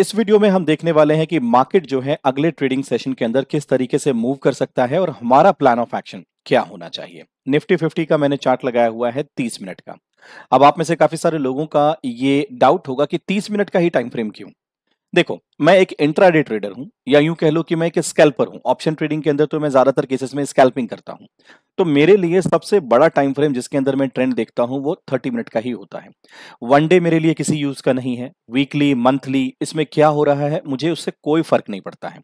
इस वीडियो में हम देखने वाले हैं कि मार्केट जो है अगले ट्रेडिंग सेशन के अंदर किस तरीके से मूव कर सकता है और हमारा प्लान ऑफ एक्शन क्या होना चाहिए निफ्टी फिफ्टी का मैंने चार्ट लगाया हुआ है तीस मिनट का अब आप में से काफी सारे लोगों का ये डाउट होगा कि तीस मिनट का ही टाइम फ्रेम क्यों देखो मैं एक इंट्राडे ट्रेडर हूं या यूं कह लो कि मैं एक स्कैल्पर हूं ऑप्शन ट्रेडिंग के अंदर तो मैं ज्यादातर केसेस में स्कैल्पिंग करता हूं तो मेरे लिए सबसे बड़ा टाइम फ्रेम जिसके अंदर मैं ट्रेंड देखता हूं वो 30 मिनट का ही होता है वन डे मेरे लिए किसी यूज का नहीं है वीकली मंथली इसमें क्या हो रहा है मुझे उससे कोई फर्क नहीं पड़ता है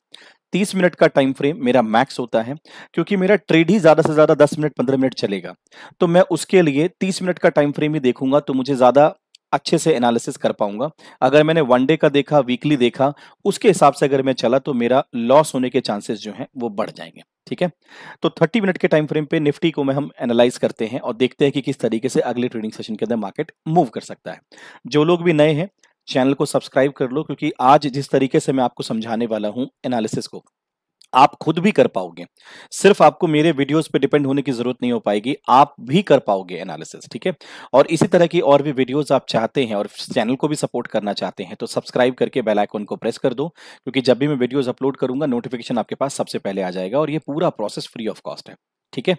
तीस मिनट का टाइम फ्रेम मेरा मैक्स होता है क्योंकि मेरा ट्रेड ही ज़्यादा से ज़्यादा दस मिनट पंद्रह मिनट चलेगा तो मैं उसके लिए तीस मिनट का टाइम फ्रेम ही देखूंगा तो मुझे ज़्यादा अच्छे से एनालिसिस कर पाऊंगा अगर मैंने वन डे का देखा वीकली देखा उसके हिसाब से अगर मैं चला तो मेरा लॉस होने के चांसेस जो हैं वो बढ़ जाएंगे ठीक है तो 30 मिनट के टाइम फ्रेम पे निफ्टी को मैं हम एनालाइज करते हैं और देखते हैं कि किस तरीके से अगले ट्रेडिंग सेशन के अंदर मार्केट मूव कर सकता है जो लोग भी नए हैं चैनल को सब्सक्राइब कर लो क्योंकि आज जिस तरीके से मैं आपको समझाने वाला हूँ एनालिसिस को आप खुद भी कर पाओगे सिर्फ आपको मेरे वीडियोस पे डिपेंड होने की जरूरत नहीं हो पाएगी आप भी कर पाओगे एनालिसिस ठीक है और इसी तरह की और भी वीडियोस आप चाहते हैं और चैनल को भी सपोर्ट करना चाहते हैं तो सब्सक्राइब करके बेल आइकन को प्रेस कर दो क्योंकि जब भी मैं वीडियोस अपलोड करूंगा नोटिफिकेशन आपके पास सबसे पहले आ जाएगा और ये पूरा प्रोसेस फ्री ऑफ कॉस्ट है ठीक है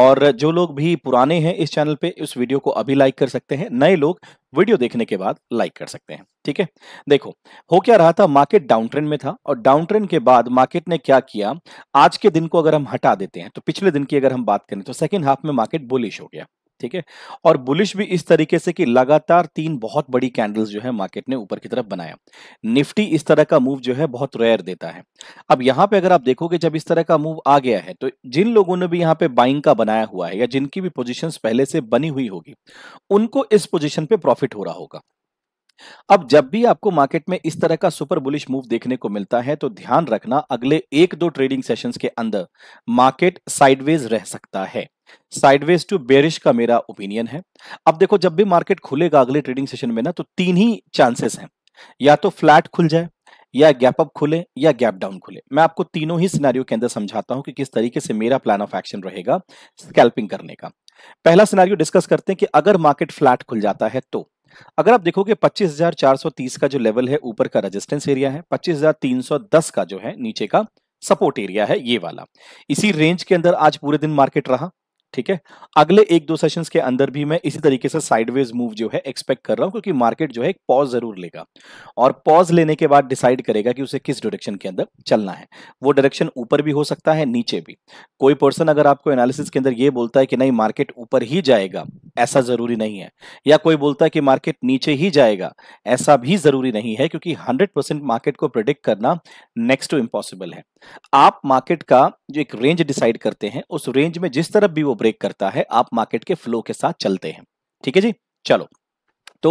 और जो लोग भी पुराने हैं इस चैनल पे इस वीडियो को अभी लाइक कर सकते हैं नए लोग वीडियो देखने के बाद लाइक कर सकते हैं ठीक है देखो हो क्या रहा था मार्केट डाउन ट्रेंड में था और डाउन ट्रेंड के बाद मार्केट ने क्या किया आज के दिन को अगर हम हटा देते हैं तो पिछले दिन की अगर हम बात करें तो सेकेंड हाफ में मार्केट बुलिश हो गया ठीक है और बुलिश भी इस तरीके से कि लगातार तीन बहुत बड़ी कैंडल्स जो है मार्केट ने ऊपर की तरफ बनाया निफ्टी इस तरह का मूव जो है बहुत रेयर देता है अब यहाँ पे अगर आप देखोगे जब इस तरह का मूव आ गया है तो जिन लोगों ने भी यहाँ पे बाइंग का बनाया हुआ है या जिनकी भी पोजिशन पहले से बनी हुई होगी उनको इस पोजिशन पे प्रॉफिट हो रहा होगा अब जब भी आपको मार्केट में इस तरह का सुपर बुलिश मूव देखने को मिलता है तो ध्यान रखना अगले एक दो ट्रेडिंग सेशंस के अंदर मार्केट साइडवेज रह सकता है साइडवेज टू बेरिश का मेरा ओपिनियन है अब देखो जब भी मार्केट खुलेगा अगले ट्रेडिंग सेशन में ना तो तीन ही चांसेस हैं या तो फ्लैट खुल जाए या गैप अप खुले या गैप डाउन खुले मैं आपको तीनों ही सिनेरियो के अंदर समझाता हूं कि किस तरीके से मेरा प्लान ऑफ एक्शन रहेगा स्कैल्पिंग करने का पहला सिनेरियो डिस्कस करते हैं कि अगर मार्केट फ्लैट खुल जाता है तो अगर आप देखोगे 25,430 का जो लेवल है ऊपर का रेजिस्टेंस एरिया है 25,310 का जो है नीचे का सपोर्ट एरिया है ये वाला इसी रेंज के अंदर आज पूरे दिन मार्केट रहा ठीक है अगले एक दो सेशंस के अंदर भी मैं इसी तरीके से साइडवेज मूव जो है एक्सपेक्ट कर रहा हूं क्योंकि मार्केट जो है पॉज जरूर लेगा और पॉज लेने के बाद डिसाइड करेगा कि उसे किस डायरेक्शन के अंदर चलना है वो डायरेक्शन ऊपर भी हो सकता है नीचे भी कोई पर्सन अगर आपको एनालिसिस के अंदर ये बोलता है कि नहीं मार्केट ऊपर ही जाएगा ऐसा जरूरी नहीं है या कोई बोलता है कि मार्केट नीचे ही जाएगा ऐसा भी जरूरी नहीं है क्योंकि हंड्रेड मार्केट को प्रिडिक्ट करना नेक्स्ट टू इम्पॉसिबल है आप मार्केट का जो एक रेंज डिसाइड करते हैं उस रेंज में जिस तरफ भी वो ब्रेक करता है आप मार्केट के फ्लो के साथ चलते हैं ठीक है जी चलो तो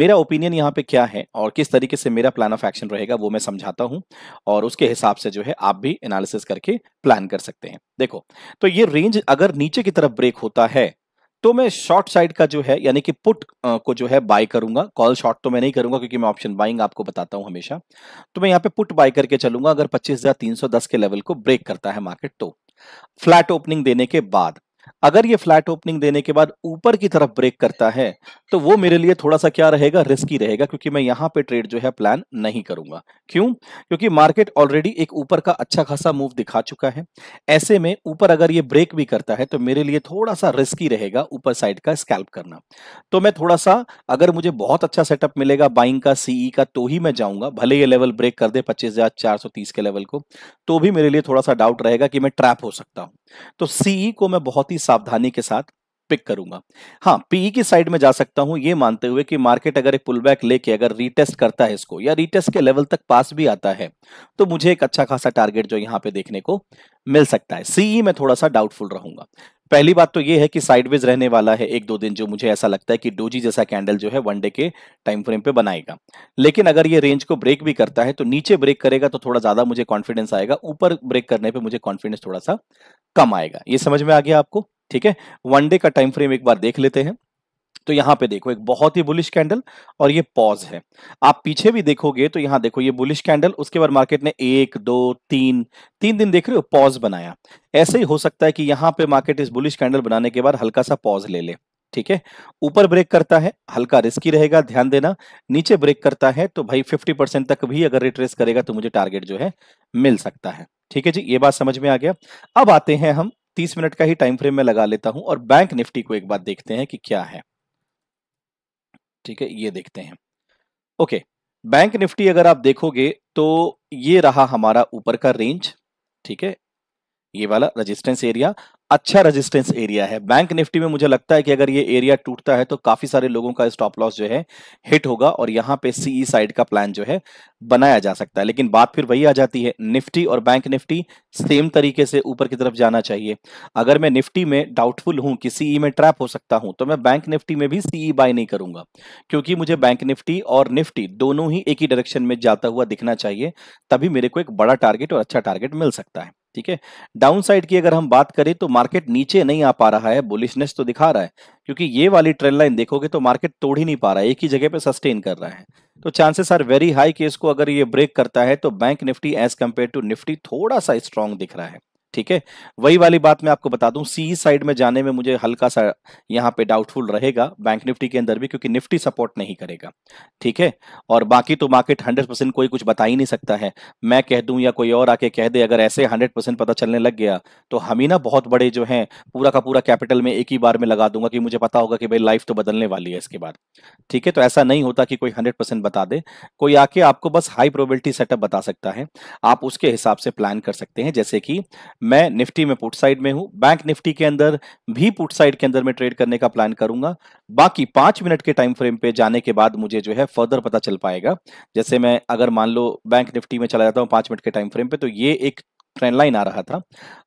मेरा ओपिनियन यहाँ पे क्या है और किस तरीके से मेरा प्लान ऑफ एक्शन रहेगा वो मैं समझाता हूँ और उसके हिसाब से जो है आप भी एनालिसिस करके प्लान कर सकते हैं देखो तो ये रेंज अगर नीचे की तरफ ब्रेक होता है तो मैं शॉर्ट साइड का जो है यानी कि पुट को जो है बाय करूंगा कॉल शॉर्ट तो मैं नहीं करूंगा क्योंकि मैं ऑप्शन बाइंग आपको बताता हूं हमेशा तो मैं यहाँ पे पुट बाय करके चलूंगा अगर 25,310 के लेवल को ब्रेक करता है मार्केट तो फ्लैट ओपनिंग देने के बाद अगर ये फ्लैट ओपनिंग देने के बाद ऊपर की तरफ ब्रेक करता है तो वो मेरे लिए थोड़ा सा क्या रहेगा रिस्की रहेगा क्योंकि मैं यहाँ पे ट्रेड जो है प्लान नहीं करूंगा क्यों क्योंकि मार्केट ऑलरेडी एक ऊपर का अच्छा खासा मूव दिखा चुका है ऐसे में ऊपर अगर ये ब्रेक भी करता है तो मेरे लिए थोड़ा सा रिस्की रहेगा ऊपर साइड का स्कैल्प करना तो मैं थोड़ा सा अगर मुझे बहुत अच्छा सेटअप मिलेगा बाइंग का सीई का तो ही मैं जाऊंगा भले ये लेवल ब्रेक कर दे पच्चीस हजार चार सौ तीस के लेवल को तो भी मेरे लिए थोड़ा सा डाउट रहेगा कि मैं ट्रैप हो सकता हूं तो सीई को मैं बहुत ही सावधानी के साथ पिक करूंगा हाँ पीई e की साइड में जा सकता हूं ये मानते हुए कि मार्केट अगर एक पुल बैक लेके अगर रीटेस्ट करता है इसको या रीटेस्ट के लेवल तक पास भी आता है तो मुझे एक अच्छा खासा टारगेट जो यहाँ पे देखने को मिल सकता है सीई e में थोड़ा सा डाउटफुल रहूंगा पहली बात तो ये है कि साइडवेज रहने वाला है एक दो दिन जो मुझे ऐसा लगता है कि डोजी जैसा कैंडल जो है वनडे के टाइम फ्रेम पे बनाएगा लेकिन अगर ये रेंज को ब्रेक भी करता है तो नीचे ब्रेक करेगा तो थोड़ा ज्यादा मुझे कॉन्फिडेंस आएगा ऊपर ब्रेक करने पे मुझे कॉन्फिडेंस थोड़ा सा कम आएगा ये समझ में आ गया आपको ठीक है वनडे का टाइम फ्रेम एक बार देख लेते हैं तो यहां पे देखो एक बहुत ही बुलिश कैंडल और ये पॉज है आप पीछे भी देखोगे तो यहां देखो ये बुलिश कैंडल उसके बाद मार्केट ने एक दो तीन तीन दिन देख रहे हो पॉज बनाया ऐसे ही हो सकता है कि यहां पे मार्केट इस बुलिश कैंडल बनाने के बाद हल्का सा पॉज ले ले ठीक है ऊपर ब्रेक करता है हल्का रिस्की रहेगा ध्यान देना नीचे ब्रेक करता है तो भाई फिफ्टी परसेंट तक भी अगर रिट्रेस करेगा तो मुझे टारगेट जो है मिल सकता है ठीक है जी ये बात समझ में आ गया अब आते हैं हम तीस मिनट का ही टाइम फ्रेम में लगा लेता हूं और बैंक निफ्टी को एक बार देखते हैं कि क्या है ठीक है ये देखते हैं ओके बैंक निफ्टी अगर आप देखोगे तो ये रहा हमारा ऊपर का रेंज ठीक है ये वाला रेजिस्टेंस एरिया अच्छा रेजिस्टेंस एरिया है बैंक निफ्टी में मुझे लगता है कि अगर ये एरिया टूटता है तो काफी सारे लोगों का स्टॉप लॉस जो है हिट होगा और यहाँ पे सीई साइड e का प्लान जो है बनाया जा सकता है लेकिन बात फिर वही आ जाती है निफ्टी और बैंक निफ्टी सेम तरीके से ऊपर की तरफ जाना चाहिए अगर मैं निफ्टी में डाउटफुल हूं कि सीई e में ट्रैप हो सकता हूं तो मैं बैंक निफ्टी में भी सीई बाय e नहीं करूंगा क्योंकि मुझे बैंक निफ्टी और निफ्टी दोनों ही एक ही डायरेक्शन में जाता हुआ दिखना चाहिए तभी मेरे को एक बड़ा टारगेट और अच्छा टारगेट मिल सकता है ठीक है डाउन साइड की अगर हम बात करें तो मार्केट नीचे नहीं आ पा रहा है बुलिशनेस तो दिखा रहा है क्योंकि ये वाली ट्रेंड लाइन देखोगे तो मार्केट तोड़ ही नहीं पा रहा है एक ही जगह पे सस्टेन कर रहा है तो चांसेस आर वेरी हाई कि इसको अगर ये ब्रेक करता है तो Bank Nifty as compare to Nifty थोड़ा सा स्ट्रांग दिख रहा है ठीक है वही वाली बात मैं आपको बता दूं सी साइड e में जाने में मुझे हल्का सा यहां पे डाउटफुल रहेगा बैंक निफ्टी के अंदर भी क्योंकि निफ्टी सपोर्ट नहीं करेगा ठीक है और बाकी तो मार्केट 100 परसेंट कोई कुछ बता ही नहीं सकता है मैं कह दूं या कोई और आके कह दे अगर ऐसे 100 परसेंट पता चलने लग गया तो हम ही ना बहुत बड़े जो है पूरा का पूरा कैपिटल में एक ही बार में लगा दूंगा कि मुझे पता होगा कि भाई लाइफ तो बदलने वाली है इसके बाद ठीक है तो ऐसा नहीं होता कि कोई हंड्रेड बता दे कोई आके आपको बस हाई प्रोबिलिटी सेटअप बता सकता है आप उसके हिसाब से प्लान कर सकते हैं जैसे कि मैं निफ्टी में पुट साइड में हूं बैंक निफ्टी के अंदर भी पुट साइड के अंदर में ट्रेड करने का प्लान करूंगा बाकी पांच मिनट के टाइम फ्रेम पे जाने के बाद मुझे जो है फर्दर पता चल पाएगा जैसे मैं अगर मान लो बैंक निफ्टी में चला जाता हूँ पांच मिनट के टाइम फ्रेम पे तो ये एक ट्रेंड लाइन आ रहा था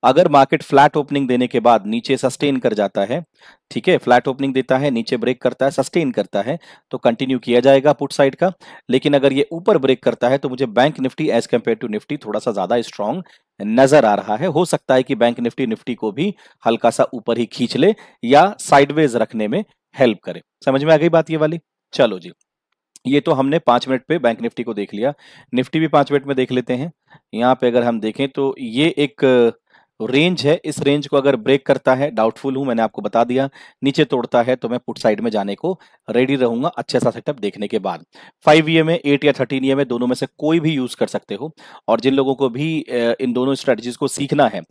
अगर मार्केट फ्लैट ओपनिंग देने के बाद नीचे सस्टेन कर जाता है ठीक है फ्लैट ओपनिंग देता है नीचे ब्रेक करता है सस्टेन करता है तो कंटिन्यू किया जाएगा पुट साइड का लेकिन अगर ये ऊपर ब्रेक करता है तो मुझे Bank Nifty as compare to Nifty थोड़ा सा ज्यादा स्ट्रांग नजर आ रहा है हो सकता है कि बैंक निफ्टी निफ्टी को भी हल्का सा ऊपर ही खींच ले या साइडवेज रखने में हेल्प करे समझ में आ गई बात ये वाली चलो जी ये तो हमने पांच मिनट पे बैंक निफ्टी को देख लिया निफ्टी भी पांच मिनट में देख लेते हैं यहाँ पे अगर हम देखें तो ये एक रेंज है इस रेंज को अगर ब्रेक करता है डाउटफुल हूं मैंने आपको बता दिया नीचे तोड़ता है तो मैं पुट साइड में जाने को रेडी रहूंगा अच्छे सा सेटअप देखने के बाद फाइव ई में एट या थर्टीन ई में दोनों में से कोई भी यूज कर सकते हो और जिन लोगों को भी इन दोनों स्ट्रेटजीज को सीखना है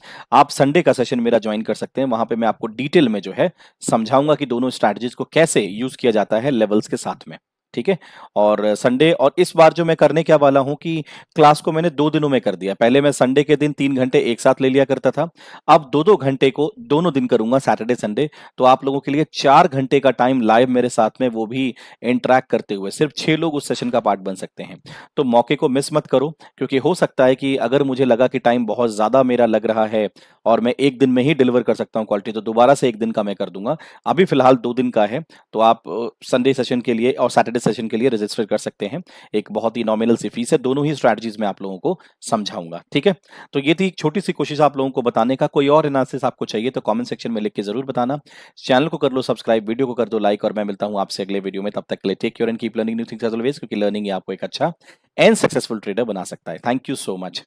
आप संडे का सेशन मेरा ज्वाइन कर सकते हैं वहां पर मैं आपको डिटेल में जो है समझाऊंगा कि दोनों स्ट्रैटेजीज को कैसे यूज किया जाता है लेवल्स के साथ में ठीक है और संडे और इस बार जो मैं करने क्या वाला हूं कि क्लास को मैंने दो दिनों में कर दिया पहले मैं संडे के दिन तीन घंटे एक साथ ले लिया करता था अब दो दो घंटे को दोनों दिन करूंगा सैटरडे संडे तो आप लोगों के लिए चार घंटे का टाइम लाइव मेरे साथ में वो भी इंटरेक्ट करते हुए सिर्फ छह लोग उस सेशन का पार्ट बन सकते हैं तो मौके को मिस मत करो क्योंकि हो सकता है कि अगर मुझे लगा कि टाइम बहुत ज्यादा मेरा लग रहा है और मैं एक दिन में ही डिलीवर कर सकता हूँ क्वालिटी तो दोबारा से एक दिन का मैं कर दूंगा अभी फिलहाल दो दिन का है तो आप संडे सेशन के लिए और सैटरडे सेशन के लिए रजिस्टर कर सकते हैं एक बहुत ही नॉमिनल सी फीस है दोनों ही स्ट्रैटेजीज में आप लोगों को समझाऊंगा ठीक है तो ये थी एक छोटी सी कोशिश आप लोगों को बताने का कोई और एनालिसिस आपको चाहिए तो कॉमेंट सेक्शन में लिख के जरूर बताना चैनल को कर लो सब्सक्राइब वीडियो को कर दो लाइक और मैं मिलता हूँ आपसे अगले वीडियो में तब तक के लिए take care and keep learning new things क्योंकि लर्निंग आपको एक अच्छा एंड सक्सेसफुल ट्रेडर बना सकता है थैंक यू सो मच